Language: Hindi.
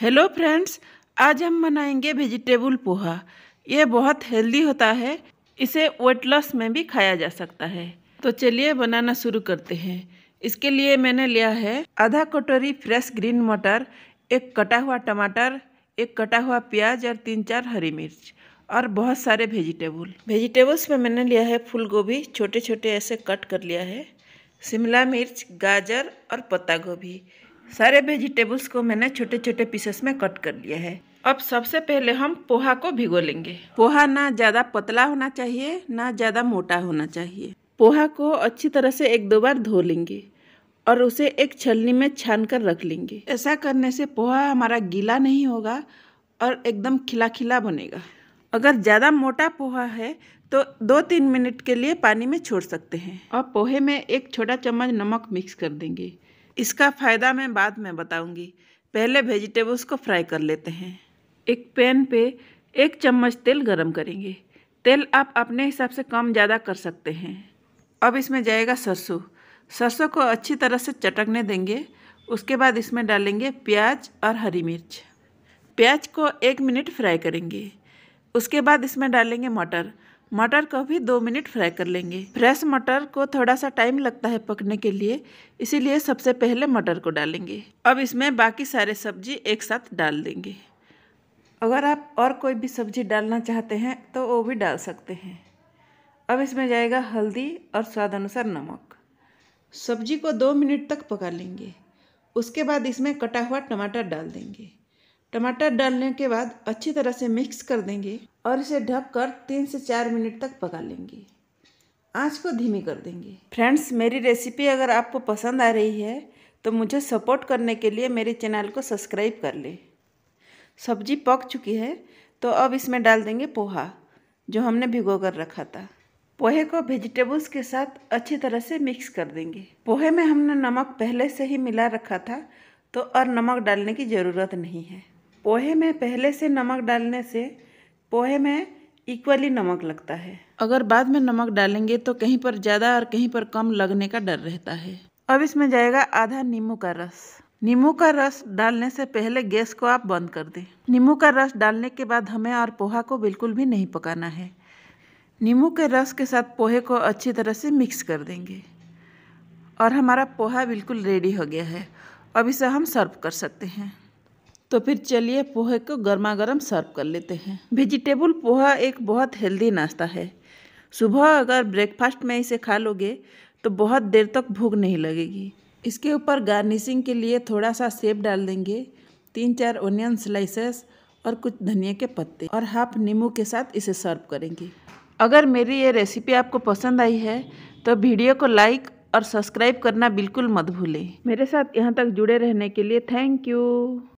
हेलो फ्रेंड्स आज हम बनाएंगे वेजिटेबल पोहा ये बहुत हेल्दी होता है इसे वेट लॉस में भी खाया जा सकता है तो चलिए बनाना शुरू करते हैं इसके लिए मैंने लिया है आधा कटोरी फ्रेश ग्रीन मटर एक कटा हुआ टमाटर एक कटा हुआ प्याज और तीन चार हरी मिर्च और बहुत सारे वेजिटेबल वेजिटेबल्स में मैंने लिया है फूल गोभी छोटे छोटे ऐसे कट कर लिया है शिमला मिर्च गाजर और पत्ता गोभी सारे वेजिटेबल्स को मैंने छोटे छोटे पीसेस में कट कर लिया है अब सबसे पहले हम पोहा को भिगो लेंगे पोहा ना ज़्यादा पतला होना चाहिए ना ज़्यादा मोटा होना चाहिए पोहा को अच्छी तरह से एक दो बार धो लेंगे और उसे एक छलनी में छान कर रख लेंगे ऐसा करने से पोहा हमारा गीला नहीं होगा और एकदम खिला खिला बनेगा अगर ज़्यादा मोटा पोहा है तो दो तीन मिनट के लिए पानी में छोड़ सकते हैं और पोहे में एक छोटा चम्मच नमक मिक्स कर देंगे इसका फ़ायदा मैं बाद में बताऊंगी पहले वेजिटेबल्स को फ्राई कर लेते हैं एक पैन पे एक चम्मच तेल गरम करेंगे तेल आप अपने हिसाब से कम ज़्यादा कर सकते हैं अब इसमें जाएगा सरसों सरसों को अच्छी तरह से चटकने देंगे उसके बाद इसमें डालेंगे प्याज और हरी मिर्च प्याज को एक मिनट फ्राई करेंगे उसके बाद इसमें डालेंगे मटर मटर को भी दो मिनट फ्राई कर लेंगे फ्रेश मटर को थोड़ा सा टाइम लगता है पकने के लिए इसीलिए सबसे पहले मटर को डालेंगे अब इसमें बाकी सारे सब्जी एक साथ डाल देंगे अगर आप और कोई भी सब्जी डालना चाहते हैं तो वो भी डाल सकते हैं अब इसमें जाएगा हल्दी और स्वाद अनुसार नमक सब्जी को दो मिनट तक पका लेंगे उसके बाद इसमें कटा हुआ टमाटर डाल देंगे टमाटर डालने के बाद अच्छी तरह से मिक्स कर देंगे और इसे ढककर तीन से चार मिनट तक पका लेंगे आँच को धीमी कर देंगे फ्रेंड्स मेरी रेसिपी अगर आपको पसंद आ रही है तो मुझे सपोर्ट करने के लिए मेरे चैनल को सब्सक्राइब कर लें सब्जी पक चुकी है तो अब इसमें डाल देंगे पोहा जो हमने भिगो कर रखा था पोहे को वेजिटेबल्स के साथ अच्छी तरह से मिक्स कर देंगे पोहे में हमने नमक पहले से ही मिला रखा था तो और नमक डालने की ज़रूरत नहीं है पोहे में पहले से नमक डालने से पोहे में इक्वली नमक लगता है अगर बाद में नमक डालेंगे तो कहीं पर ज़्यादा और कहीं पर कम लगने का डर रहता है अब इसमें जाएगा आधा नींबू का रस नींबू का रस डालने से पहले गैस को आप बंद कर दें नींबू का रस डालने के बाद हमें और पोहा को बिल्कुल भी नहीं पकाना है नींबू के रस के साथ पोहे को अच्छी तरह से मिक्स कर देंगे और हमारा पोहा बिल्कुल रेडी हो गया है अब इसे हम सर्व कर सकते हैं तो फिर चलिए पोहे को गर्मा गर्म सर्व कर लेते हैं वेजिटेबल पोहा एक बहुत हेल्दी नाश्ता है सुबह अगर ब्रेकफास्ट में इसे खा लोगे तो बहुत देर तक भूख नहीं लगेगी इसके ऊपर गार्निशिंग के लिए थोड़ा सा सेब डाल देंगे तीन चार ओनियन स्लाइसेस और कुछ धनिया के पत्ते और हाफ नींबू के साथ इसे सर्व करेंगे अगर मेरी ये रेसिपी आपको पसंद आई है तो वीडियो को लाइक और सब्सक्राइब करना बिल्कुल मत भूलें मेरे साथ यहाँ तक जुड़े रहने के लिए थैंक यू